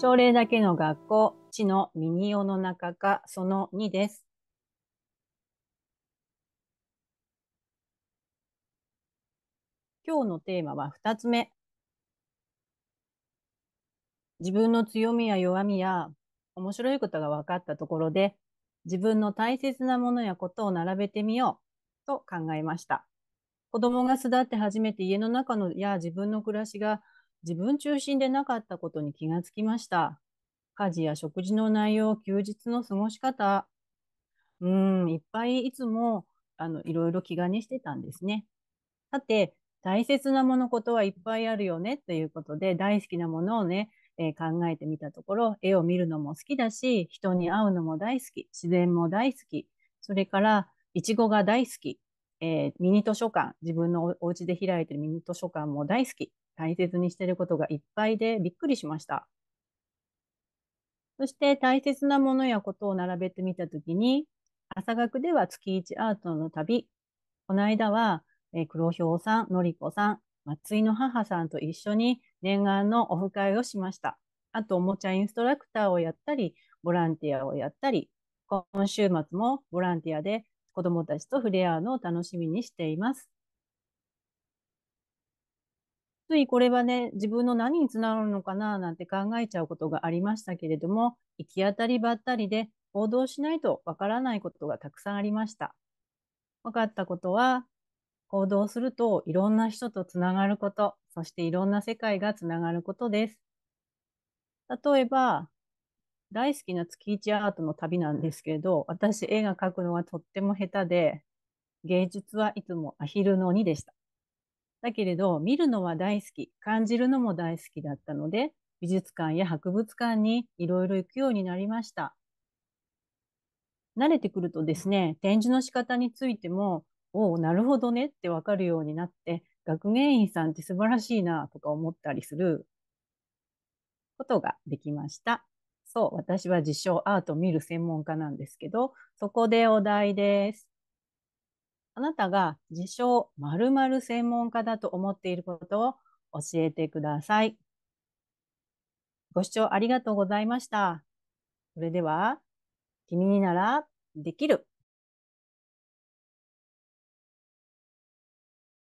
朝礼だけの学校地のミニオの中かその2です今日のテーマは2つ目自分の強みや弱みや面白いことが分かったところで自分の大切なものやことを並べてみようと考えました。子供が巣立って初めて家の中のや自分の暮らしが自分中心でなかったことに気がつきました。家事や食事の内容、休日の過ごし方、うん、いっぱいいつもあのいろいろ気兼ねしてたんですね。さて、大切なものことはいっぱいあるよねということで、大好きなものをね、えー、考えてみたところ、絵を見るのも好きだし、人に会うのも大好き、自然も大好き、それから、いちごが大好き、えー、ミニ図書館、自分のお家で開いてるミニ図書館も大好き、大切にしてることがいっぱいでびっくりしました。そして大切なものやことを並べてみたときに、朝学では月一アートの旅、この間は、えー、黒ひょうさん、のりこさん、松井の母さんと一緒に念願のオフ会をしました。あと、おもちゃインストラクターをやったり、ボランティアをやったり、今週末もボランティアで子どもたちと触れ合うのを楽しみにしています。ついこれはね、自分の何につながるのかななんて考えちゃうことがありましたけれども、行き当たりばったりで行動しないとわからないことがたくさんありました。分かったことは、行動するといろんな人とつながること、そしていろんな世界がつながることです。例えば、大好きな月一アートの旅なんですけれど、私絵が描くのはとっても下手で、芸術はいつもアヒルの鬼でした。だけれど、見るのは大好き、感じるのも大好きだったので、美術館や博物館にいろいろ行くようになりました。慣れてくるとですね、展示の仕方についても、おお、なるほどねってわかるようになって、学芸員さんって素晴らしいなとか思ったりすることができました。そう、私は自称アートを見る専門家なんですけど、そこでお題です。あなたが自称〇〇専門家だと思っていることを教えてください。ご視聴ありがとうございました。それでは、君にならできる。